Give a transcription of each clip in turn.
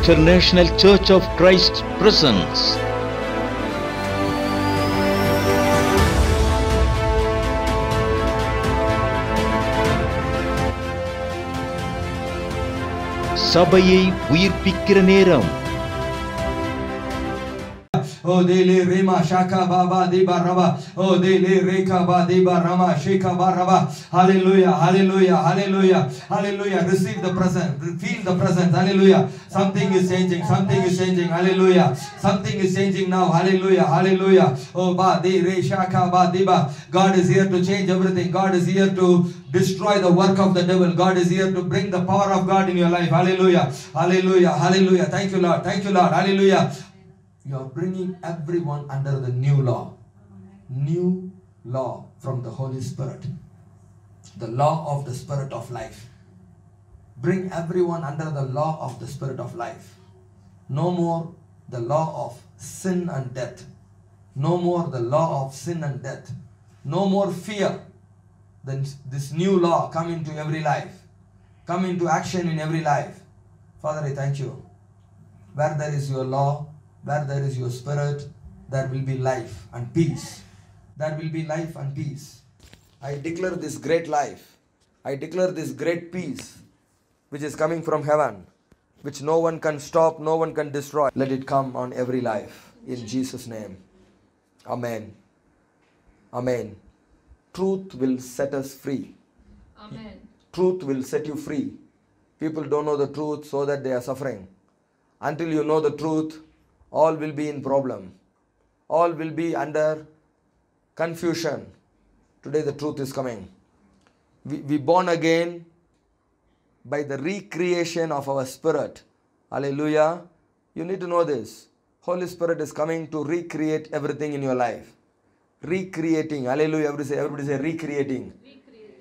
International Church of Christ presents சபையை உயிர்ப்பிக்கிற நேரம் O oh, dele rema shaka baba de baraba. O oh, dele reka ba de barama sheka baraba. Hallelujah, hallelujah, hallelujah, hallelujah. Receive the presence, feel the presence. Hallelujah. Something is changing, something is changing. Hallelujah. Something is changing now. Hallelujah, hallelujah. Oh ba de re shaka ba de ba. God is here to change everything. God is here to destroy the work of the devil. God is here to bring the power of God in your life. Hallelujah. Hallelujah. Hallelujah. Thank you, Lord. Thank you, Lord. Hallelujah you are bringing everyone under the new law. New law from the Holy Spirit. The law of the Spirit of life. Bring everyone under the law of the Spirit of life. No more the law of sin and death. No more the law of sin and death. No more fear. Then this new law come into every life. Come into action in every life. Father, I thank you. Where there is your law, where there is your spirit, there will be life and peace. There will be life and peace. I declare this great life. I declare this great peace which is coming from heaven, which no one can stop, no one can destroy. Let it come on every life. In Jesus' name. Amen. Amen. Truth will set us free. Amen. Truth will set you free. People don't know the truth so that they are suffering. Until you know the truth, all will be in problem. All will be under confusion. Today the truth is coming. We, we born again by the recreation of our spirit. Hallelujah. You need to know this. Holy Spirit is coming to recreate everything in your life. Recreating. Hallelujah. Everybody say, everybody say recreating.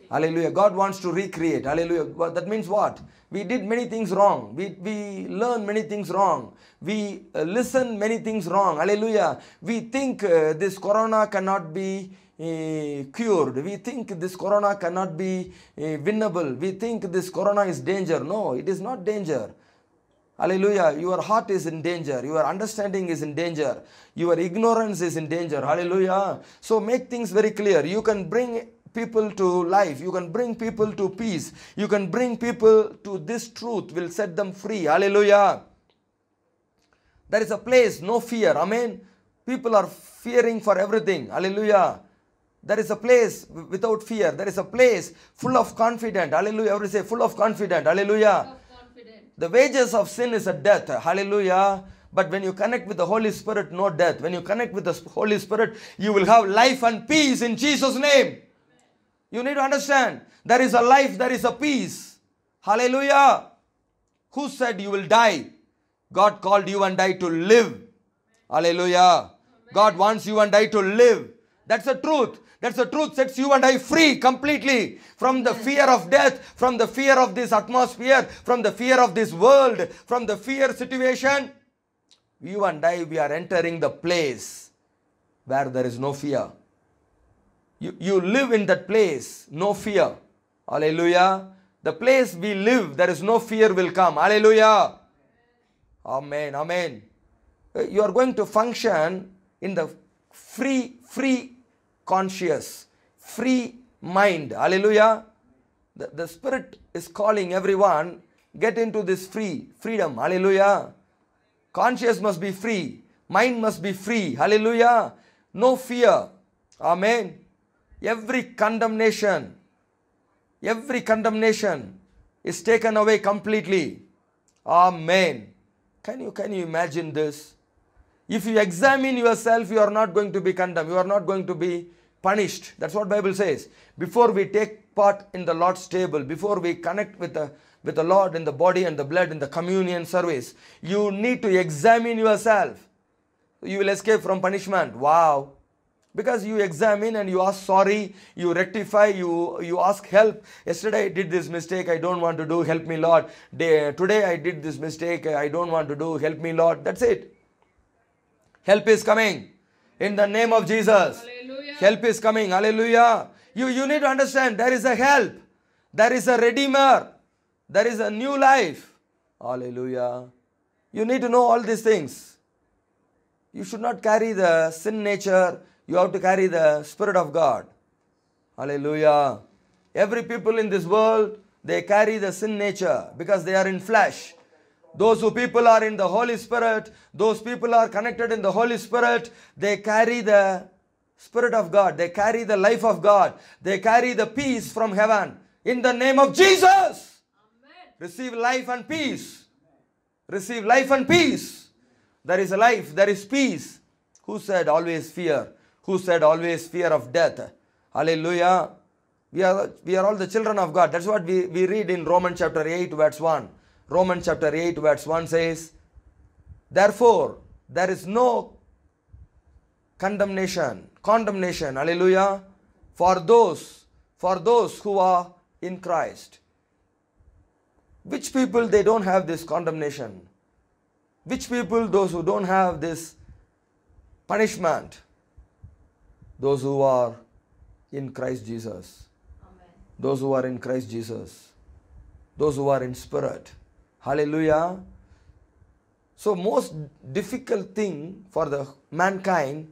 Hallelujah. God wants to recreate. Hallelujah. That means what? We did many things wrong. We, we learn many things wrong. We uh, listen many things wrong. Hallelujah. We think uh, this corona cannot be uh, cured. We think this corona cannot be uh, winnable. We think this corona is danger. No, it is not danger. Hallelujah. Your heart is in danger. Your understanding is in danger. Your ignorance is in danger. Hallelujah. So make things very clear. You can bring people to life. You can bring people to peace. You can bring people to this truth will set them free. Hallelujah. There is a place, no fear. Amen. People are fearing for everything. Hallelujah. There is a place without fear. There is a place full of confidence. Hallelujah. Everybody say full of confidence. Hallelujah. The wages of sin is a death. Hallelujah. But when you connect with the Holy Spirit, no death. When you connect with the Holy Spirit, you will have life and peace in Jesus' name. You need to understand there is a life, there is a peace. Hallelujah. Who said you will die? God called you and I to live. Hallelujah. God wants you and I to live. That's the truth. That's the truth sets you and I free completely from the fear of death, from the fear of this atmosphere, from the fear of this world, from the fear situation. You and I, we are entering the place where there is no fear. You, you live in that place, no fear. Hallelujah. The place we live, there is no fear will come. Hallelujah. Amen. Amen. Uh, you are going to function in the free, free conscious, free mind. Hallelujah. The, the Spirit is calling everyone, get into this free freedom. Hallelujah. Conscious must be free. Mind must be free. Hallelujah. No fear. Amen every condemnation, every condemnation is taken away completely. Amen. Can you, can you imagine this? If you examine yourself, you are not going to be condemned. You are not going to be punished. That's what Bible says. Before we take part in the Lord's table, before we connect with the with the Lord in the body and the blood in the communion service, you need to examine yourself. You will escape from punishment. Wow because you examine and you ask sorry you rectify you you ask help yesterday i did this mistake i don't want to do help me lord today i did this mistake i don't want to do help me lord that's it help is coming in the name of jesus hallelujah. help is coming hallelujah you you need to understand there is a help there is a redeemer there is a new life hallelujah you need to know all these things you should not carry the sin nature you have to carry the Spirit of God. Hallelujah. Every people in this world, they carry the sin nature because they are in flesh. Those who people are in the Holy Spirit, those people are connected in the Holy Spirit, they carry the Spirit of God. They carry the life of God. They carry the peace from heaven. In the name of Jesus, Amen. receive life and peace. Receive life and peace. There is life, there is peace. Who said always fear? who said always fear of death. Hallelujah. We are, we are all the children of God. That's what we, we read in Romans chapter 8 verse 1. Romans chapter 8 verse 1 says, Therefore, there is no condemnation, condemnation, hallelujah, for those, for those who are in Christ. Which people, they don't have this condemnation? Which people, those who don't have this punishment? those who are in Christ Jesus. Amen. Those who are in Christ Jesus. Those who are in spirit. Hallelujah. So most difficult thing for the mankind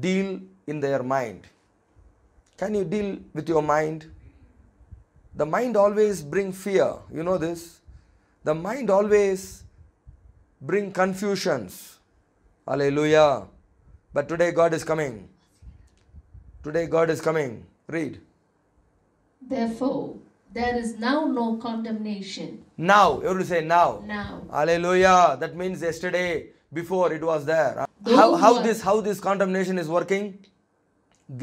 deal in their mind. Can you deal with your mind? The mind always bring fear. You know this. The mind always bring confusions. Hallelujah. But today God is coming. Today God is coming. Read. Therefore, there is now no condemnation. Now, you have to say now. Now. Hallelujah. That means yesterday, before it was there. how how this how this condemnation is working?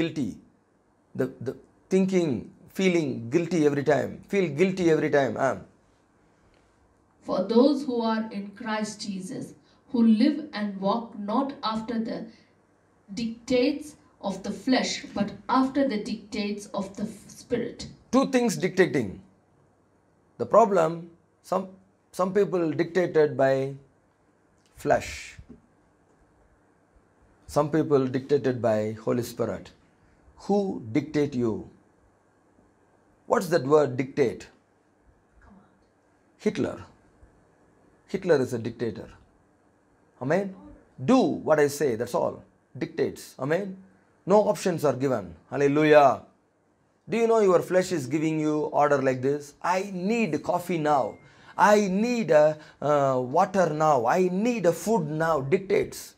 Guilty. The the thinking, feeling guilty every time. Feel guilty every time. Am. For those who are in Christ Jesus, who live and walk not after the dictates of the flesh, but after the dictates of the spirit. Two things dictating. The problem, some, some people dictated by flesh. Some people dictated by Holy Spirit. Who dictate you? What's that word dictate? Hitler. Hitler is a dictator. Amen. Do what I say, that's all. Dictates. Amen. No options are given. Hallelujah. Do you know your flesh is giving you order like this? I need coffee now. I need uh, uh water now. I need food now. Dictates.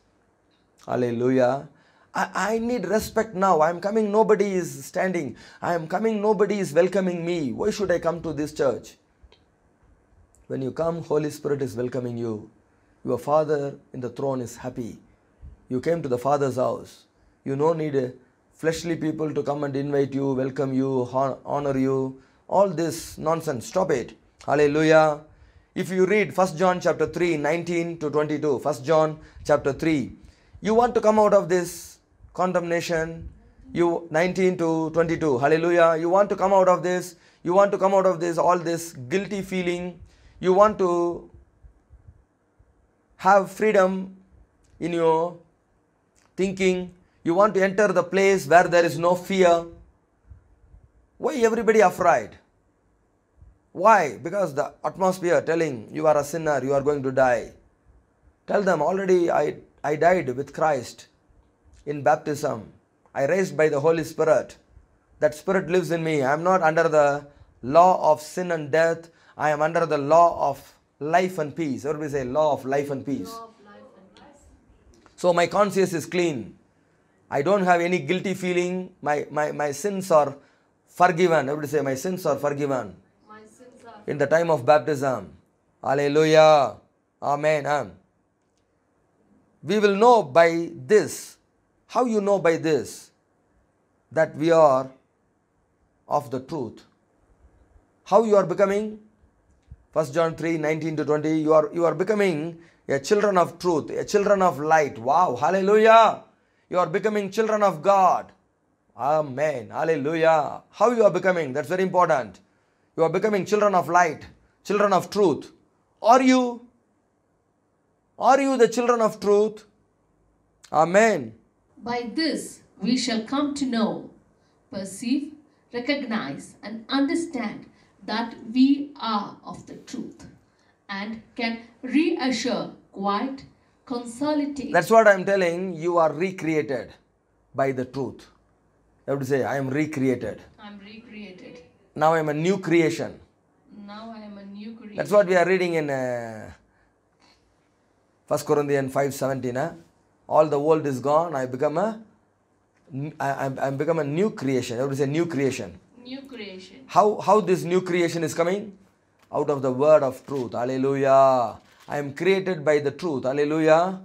Hallelujah. I, I need respect now. I am coming. Nobody is standing. I am coming. Nobody is welcoming me. Why should I come to this church? When you come, Holy Spirit is welcoming you. Your Father in the throne is happy. You came to the Father's house. You no need fleshly people to come and invite you, welcome you, honor you. All this nonsense. Stop it. Hallelujah. If you read First John chapter 3, 19 to 22, First John chapter 3, you want to come out of this condemnation, you 19 to 22, hallelujah, you want to come out of this, you want to come out of this, all this guilty feeling, you want to have freedom in your thinking, you want to enter the place where there is no fear. Why everybody afraid? Why? Because the atmosphere telling you are a sinner, you are going to die. Tell them already I, I died with Christ in baptism. I raised by the Holy Spirit. That Spirit lives in me. I am not under the law of sin and death. I am under the law of life and peace. Everybody say law of life and peace. Life and peace. So my conscience is clean. I don't have any guilty feeling. My, my, my sins are forgiven. Everybody say, My sins are forgiven. Sins are In the time of baptism. Alleluia. Amen. We will know by this. How you know by this? That we are of the truth. How you are becoming? 1 John 3 19 to 20. You are, you are becoming a children of truth, a children of light. Wow. Hallelujah. You are becoming children of God. Amen. Hallelujah. How you are becoming? That's very important. You are becoming children of light, children of truth. Are you? Are you the children of truth? Amen. By this we shall come to know, perceive, recognize, and understand that we are of the truth and can reassure, quite. That's what I'm telling. You are recreated by the truth. You have to say, I am recreated. I'm recreated. Now I am a new creation. Now I am a new creation. That's what we are reading in uh, 1 Corinthians 5.17. Huh? All the world is gone. I become a I, I, I become a new creation. I would say new creation. New creation. How how this new creation is coming? Out of the word of truth. Hallelujah. I am created by the truth. Hallelujah.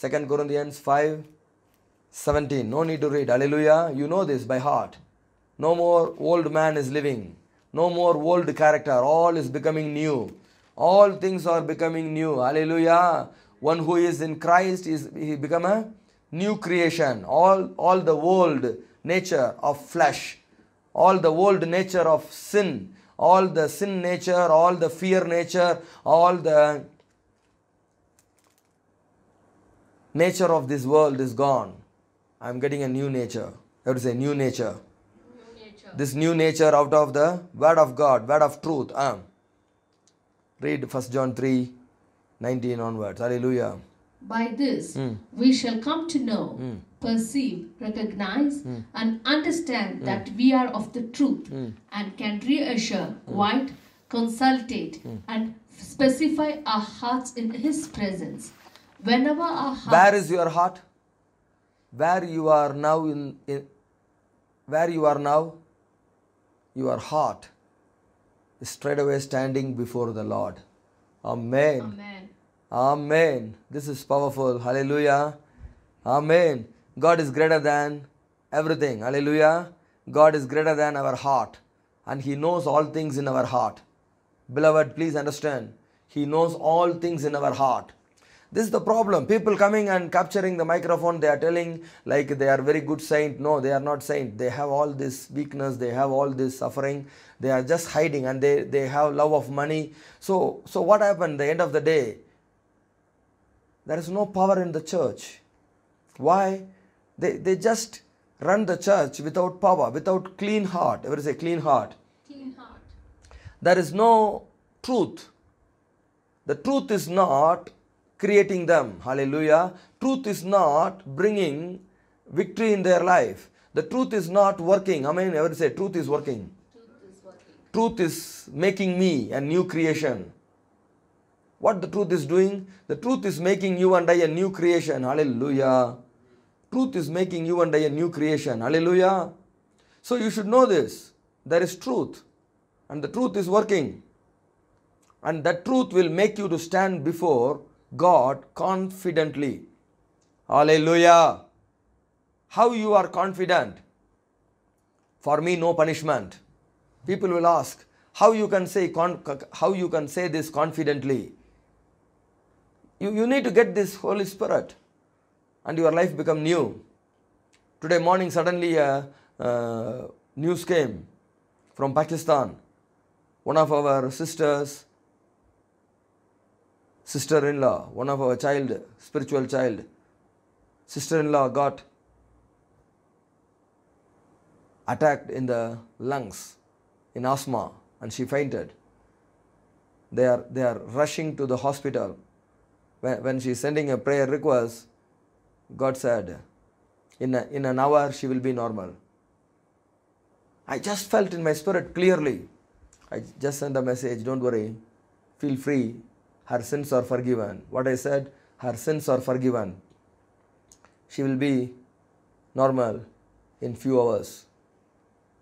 2 Corinthians 5 17. No need to read. Hallelujah. You know this by heart. No more old man is living. No more old character. All is becoming new. All things are becoming new. Hallelujah. One who is in Christ is he become a new creation. All all the old nature of flesh, all the old nature of sin, all the sin nature, all the fear nature, all the nature of this world is gone. I'm getting a new nature. That is a new nature. new nature. This new nature out of the word of God, word of truth. Um, read 1 John 3 19 onwards. Hallelujah. By this mm. we shall come to know, mm. perceive, recognize, mm. and understand hmm. that we are of the truth hmm. and can reassure, hmm. quiet, consultate, and specify our hearts in His presence. Whenever our heart. Where is your heart? Where you are now in, in where you are now? Your heart is straight away standing before the Lord. Amen. Amen. Amen. This is powerful. Hallelujah. Amen. God is greater than everything. Hallelujah. God is greater than our heart. And He knows all things in our heart. Beloved, please understand. He knows all things in our heart. This is the problem. People coming and capturing the microphone, they are telling like they are very good saint. No, they are not saint. They have all this weakness, they have all this suffering. They are just hiding and they, they have love of money. So, so what happened the end of the day? There is no power in the church. Why? They, they just run the church without power, without clean heart. Everybody say clean heart. Clean heart. There is no truth. The truth is not creating them. Hallelujah. Truth is not bringing victory in their life. The truth is not working. How I many ever say truth is working? Truth is, working. truth is making me a new creation. What the truth is doing? The truth is making you and I a new creation. Hallelujah. Truth is making you and I a new creation. Hallelujah. So you should know this. There is truth. And the truth is working. And that truth will make you to stand before God confidently. Hallelujah. How you are confident? For me, no punishment. People will ask, how you can say how you can say this confidently? You, you need to get this Holy Spirit and your life become new. Today morning suddenly uh, uh, news came from Pakistan. One of our sisters sister in law, one of our child, spiritual child, sister in law got attacked in the lungs in asthma and she fainted. They are, they are rushing to the hospital. When, when she is sending a prayer request, God said, in, a, in an hour she will be normal. I just felt in my spirit clearly. I just sent a message, don't worry, feel free, her sins are forgiven. What I said, her sins are forgiven. She will be normal in few hours.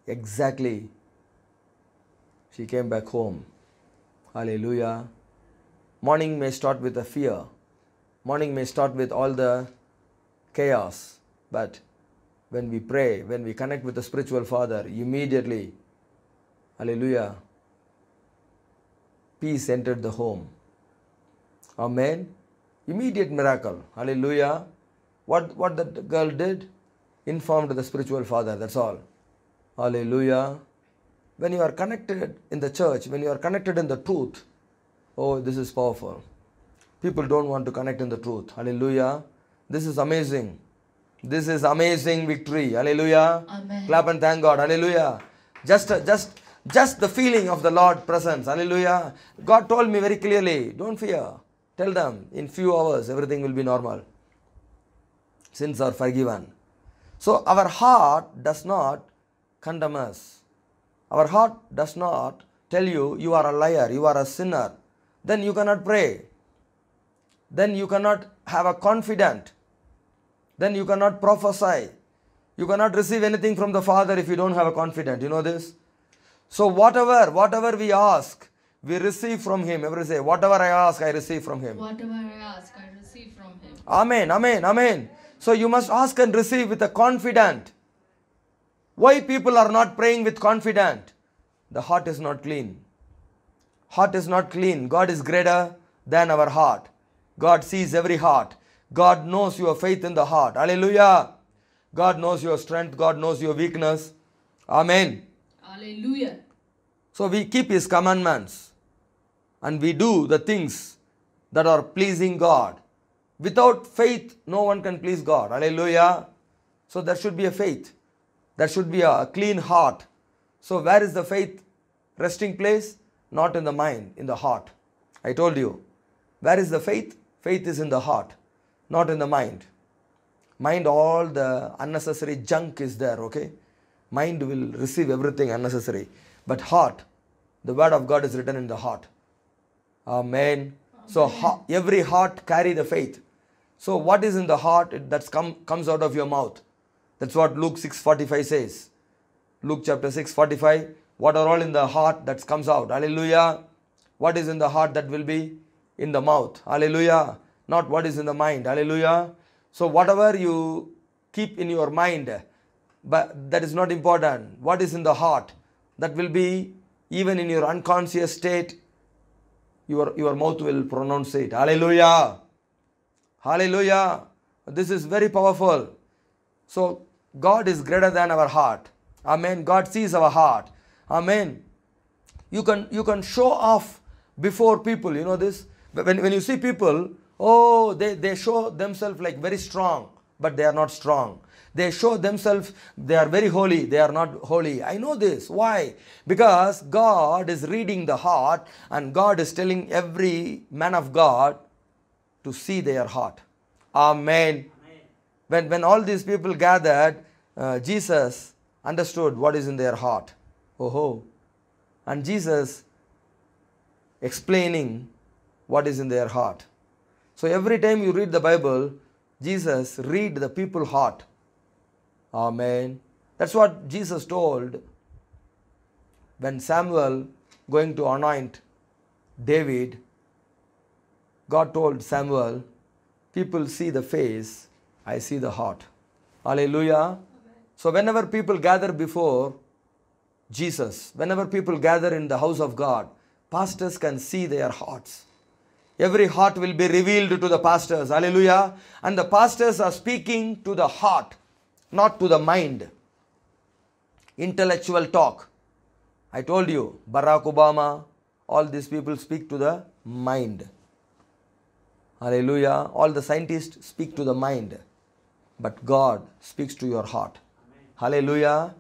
Exactly. She came back home. Hallelujah. Morning may start with a fear. Morning may start with all the chaos. But when we pray, when we connect with the spiritual father, immediately, hallelujah, peace entered the home. Amen. Immediate miracle. Hallelujah. What, what that girl did? Informed the spiritual father. That's all. Hallelujah. When you are connected in the church, when you are connected in the truth, oh, this is powerful. People don't want to connect in the truth. Hallelujah. This is amazing. This is amazing victory. Hallelujah. Amen. Clap and thank God. Hallelujah. Just, just, just the feeling of the Lord presence. Hallelujah. God told me very clearly, don't fear. Tell them in few hours everything will be normal. Sins are forgiven. So our heart does not condemn us. Our heart does not tell you you are a liar, you are a sinner. Then you cannot pray. Then you cannot have a confident. Then you cannot prophesy. You cannot receive anything from the Father if you don't have a confident. You know this? So whatever, whatever we ask, we receive from him. every day. say, whatever I ask, I receive from him. Whatever I ask, I receive from him. Amen, amen, amen. So you must ask and receive with a confident. Why people are not praying with confident? The heart is not clean. Heart is not clean. God is greater than our heart. God sees every heart. God knows your faith in the heart. Hallelujah. God knows your strength. God knows your weakness. Amen. Hallelujah. So we keep His commandments and we do the things that are pleasing God. Without faith, no one can please God. Hallelujah. So there should be a faith. There should be a clean heart. So where is the faith resting place? Not in the mind, in the heart. I told you. Where is the faith? Faith is in the heart, not in the mind. Mind, all the unnecessary junk is there, okay? Mind will receive everything unnecessary. But heart, the word of God is written in the heart. Amen. So every heart carry the faith. So what is in the heart that come, comes out of your mouth? That's what Luke 6.45 says. Luke chapter 6.45, what are all in the heart that comes out? Hallelujah. What is in the heart that will be in the mouth? Hallelujah. Not what is in the mind. Hallelujah. So whatever you keep in your mind, but that is not important. What is in the heart? That will be even in your unconscious state your, your mouth will pronounce it. Hallelujah! Hallelujah! This is very powerful. So, God is greater than our heart. Amen. God sees our heart. Amen. You can, you can show off before people. You know this? When, when you see people, oh, they, they show themselves like very strong but they are not strong. They show themselves they are very holy, they are not holy. I know this. Why? Because God is reading the heart and God is telling every man of God to see their heart. Amen. Amen. When, when all these people gathered, uh, Jesus understood what is in their heart. Oh, ho! And Jesus explaining what is in their heart. So every time you read the Bible, Jesus, read the people heart. Amen. That's what Jesus told when Samuel going to anoint David. God told Samuel, people see the face, I see the heart. Hallelujah. So whenever people gather before Jesus, whenever people gather in the house of God, pastors can see their hearts. Every heart will be revealed to the pastors. Hallelujah. And the pastors are speaking to the heart, not to the mind. Intellectual talk. I told you, Barack Obama, all these people speak to the mind. Hallelujah. All the scientists speak to the mind. But God speaks to your heart. Hallelujah.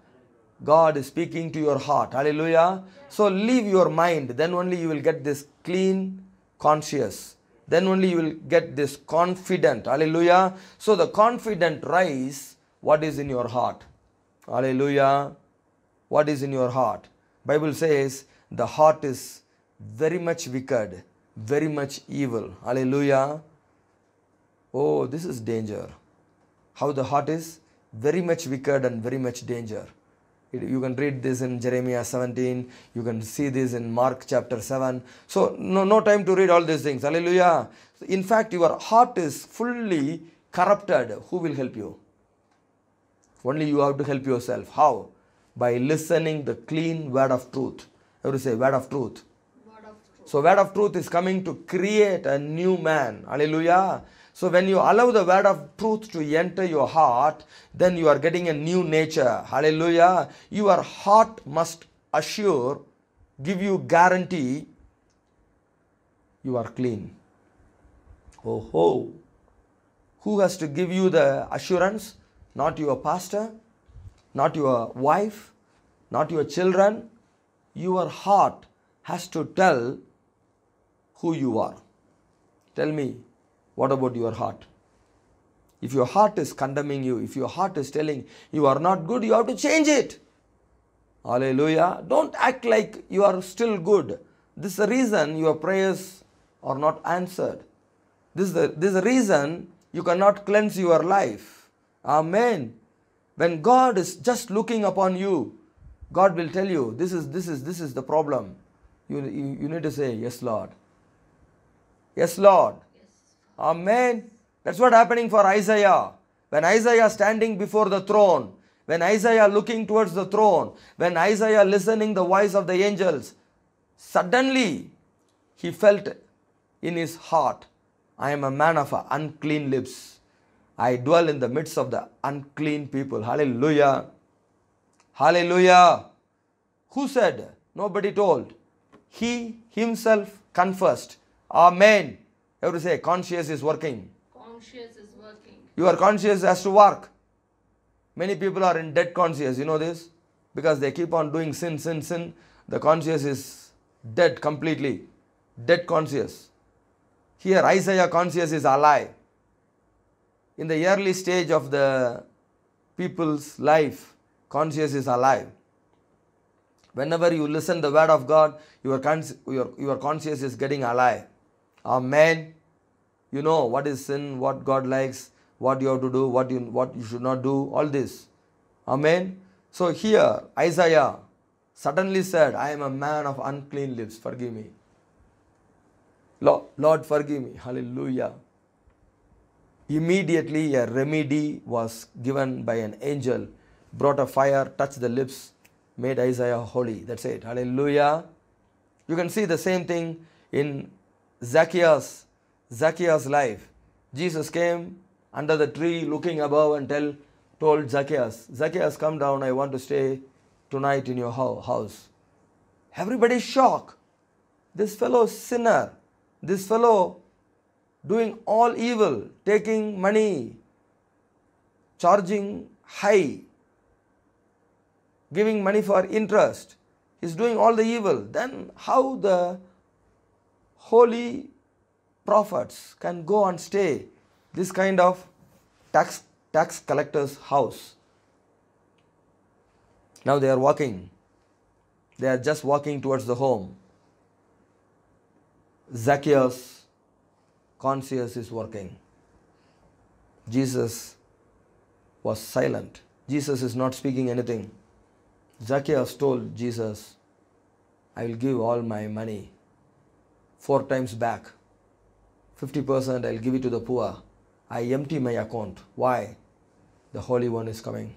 God is speaking to your heart. Hallelujah. So leave your mind. Then only you will get this clean, conscious. Then only you will get this confident. Hallelujah. So the confident rise what is in your heart. Hallelujah. What is in your heart? Bible says the heart is very much wicked, very much evil. Hallelujah. Oh, this is danger. How the heart is very much wicked and very much danger you can read this in Jeremiah 17, you can see this in Mark chapter 7. So, no, no time to read all these things. Hallelujah. In fact, your heart is fully corrupted. Who will help you? Only you have to help yourself. How? By listening the clean word of truth. Everybody say, word of truth. Word of truth. So, word of truth is coming to create a new man. Hallelujah. So when you allow the word of truth to enter your heart, then you are getting a new nature. Hallelujah. Your heart must assure, give you guarantee you are clean. Oh ho. Who has to give you the assurance? Not your pastor, not your wife, not your children. Your heart has to tell who you are. Tell me, what about your heart? If your heart is condemning you, if your heart is telling you are not good, you have to change it. Hallelujah. Don't act like you are still good. This is the reason your prayers are not answered. This is the, this is the reason you cannot cleanse your life. Amen. When God is just looking upon you, God will tell you, this is, this is, this is the problem. You, you, you need to say, yes, Lord. Yes, Lord. Amen. That's what happening for Isaiah. When Isaiah standing before the throne, when Isaiah looking towards the throne, when Isaiah listening the voice of the angels, suddenly he felt in his heart, I am a man of unclean lips. I dwell in the midst of the unclean people. Hallelujah. Hallelujah. Who said? Nobody told. He himself confessed. Amen to say, conscious is working. Conscious is working. Your conscious has to work. Many people are in dead conscious. You know this? Because they keep on doing sin, sin, sin. The conscious is dead completely. Dead conscious. Here, Isaiah conscious is alive. In the early stage of the people's life, conscious is alive. Whenever you listen the word of God, your, your, your conscious is getting alive. Amen. You know what is sin, what God likes, what you have to do, what you, what you should not do, all this. Amen. So here, Isaiah suddenly said, I am a man of unclean lips, forgive me. Lord, Lord, forgive me. Hallelujah. Immediately, a remedy was given by an angel, brought a fire, touched the lips, made Isaiah holy. That's it. Hallelujah. You can see the same thing in Zacchaeus, Zacchaeus' life. Jesus came under the tree looking above and tell, told Zacchaeus, Zacchaeus, come down, I want to stay tonight in your house. Everybody shocked. This fellow sinner, this fellow doing all evil, taking money, charging high, giving money for interest, he's doing all the evil. Then how the holy prophets can go and stay this kind of tax tax collector's house now they are walking they are just walking towards the home Zacchaeus conscious is working Jesus was silent Jesus is not speaking anything Zacchaeus told Jesus I will give all my money four times back. 50% I'll give it to the poor. I empty my account. Why? The Holy One is coming.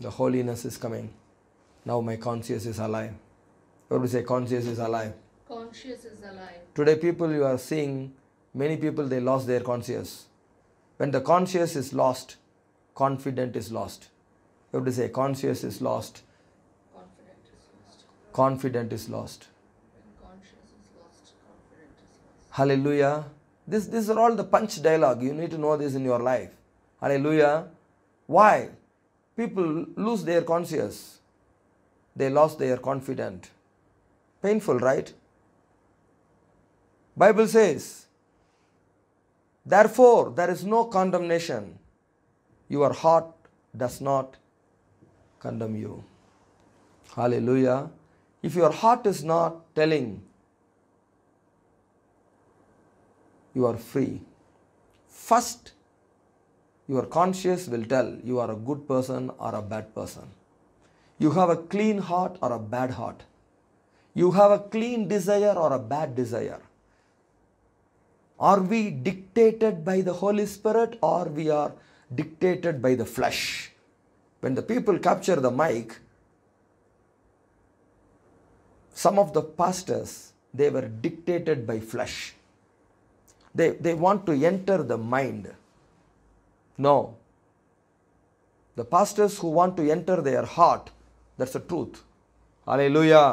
The holiness is coming. Now my conscience is alive. do you say conscience is alive. Conscience is alive. Today people you are seeing, many people they lost their conscience. When the conscience is lost, confident is lost. Everybody say conscience is lost. Confident is lost. Confident is lost. Hallelujah. This, these are all the punch dialogue. You need to know this in your life. Hallelujah. Why? People lose their conscience. They lost their confidence. Painful, right? Bible says, Therefore, there is no condemnation. Your heart does not condemn you. Hallelujah. If your heart is not telling you are free. First, your conscience will tell you are a good person or a bad person. You have a clean heart or a bad heart. You have a clean desire or a bad desire. Are we dictated by the Holy Spirit or we are dictated by the flesh? When the people capture the mic, some of the pastors, they were dictated by flesh தே they want to enter the mind. No. The pastors who want to enter their heart, that's the truth. Hallelujah.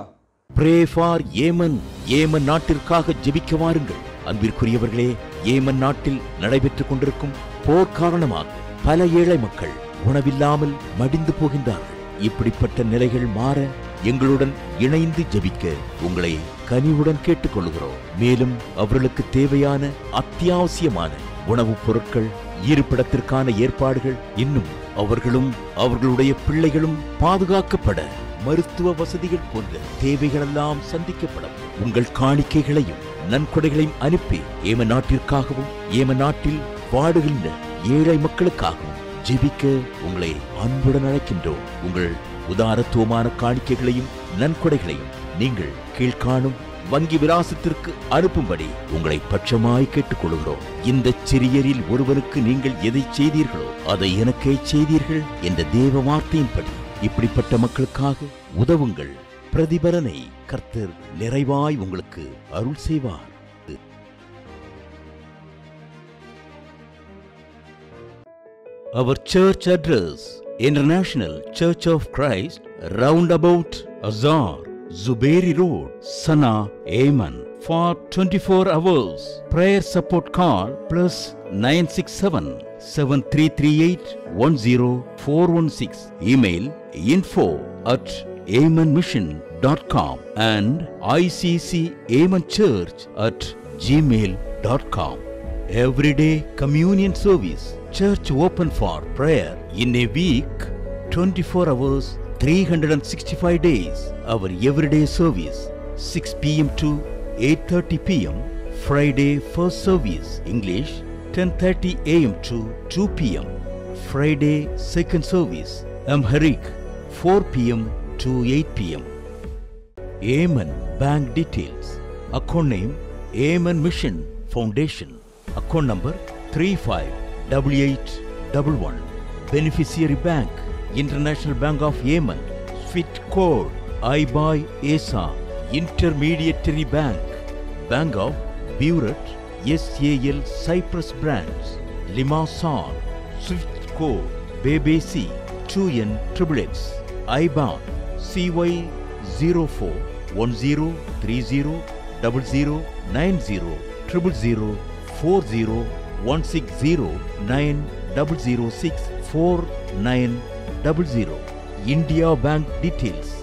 Pray for Yemen Yemen நாட்டிற்காக ஜெபிக்க வாருங்கள் அன்பிற்குரியவர்களே Yemen நாட்டில் நடைபெற்றுக் கொண்டிருக்கும் போர் காரணமாக பல ஏழை மக்கள் உணவில்லாமல் மடிந்து போகின்றார்கள் இப்படிப்பட்ட நிலைகள் மாற எங்களுடன் இணைந்து ஜபிக்க உங்களை கனிவுடன் கேட்டுக்கொள்கிறோம் மேலும் அவர்களுக்கு தேவையான அத்தியாவசியமான உணவுப் பொருட்கள் இருப்பிடத்திற்கான ஏற்பாடுகள் இன்னும் அவர்களும் அவர்களுடைய பிள்ளைகளும் பாதுகாக்கப்பட மருத்துவ வசதிகள் போன்ற தேவைகளெல்லாம் சந்திக்கப்படும் உங்கள் காணிக்கைகளையும் நன்கொடைகளையும் அனுப்பி ஏம நாட்டிற்காகவும் ஏம நாட்டில் வாடுகின்ற ஏழை மக்களுக்காகவும் ஜெபிக்க உங்களை அன்புடன் அழைக்கின்றோம் உங்கள் உதாரத்துவமான காணிக்கைகளையும் நன்கொடைகளையும் நீங்கள் கீழ்காணும் வங்கி விலாசத்திற்கு அனுப்பும்படி உங்களை பட்சமாய் கேட்டுக்கொள்கிறோம் இந்த சிறியரில் ஒருவருக்கு நீங்கள் எதை செய்தீர்களோ அதை எனக்கே செய்தீர்கள் என்ற தேவ வார்த்தையின்படி இப்படிப்பட்ட மக்களுக்காக உதவுங்கள் பிரதிபலனை கர்த்தர் நிறைவாய் உங்களுக்கு அருள் செய்வார் அவர் church address International Church of Christ, Roundabout Azar, Zuberi Road, Sana, Amen. For 24 hours, prayer support call plus 967 7338 10416. Email info at amanmission.com and ICC Amen Church at gmail.com. Everyday Communion Service church open for prayer in a week 24 hours 365 days our everyday service 6 pm to 8:30 pm friday first service english 10:30 am to 2 pm friday second service amharic 4 pm to 8 pm amen bank details account name amen mission foundation account number 35 8811. Beneficiary Bank, International Bank of Yemen. SWIFT code IBUY ASA, Intermediary Bank, Bank of Buret, SAL Cyprus Branch, Limassol, SWIFT code BBC 2 x IBAN CY04 1030 0090 0040 one six zero nine double zero six four nine double zero India bank details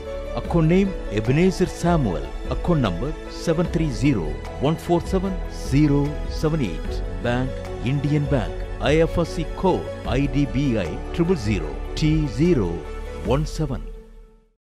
account name Ebenezer Samuel account number seven three zero one four seven zero seven eight bank Indian Bank IFSC code IDBI triple zero D zero one seven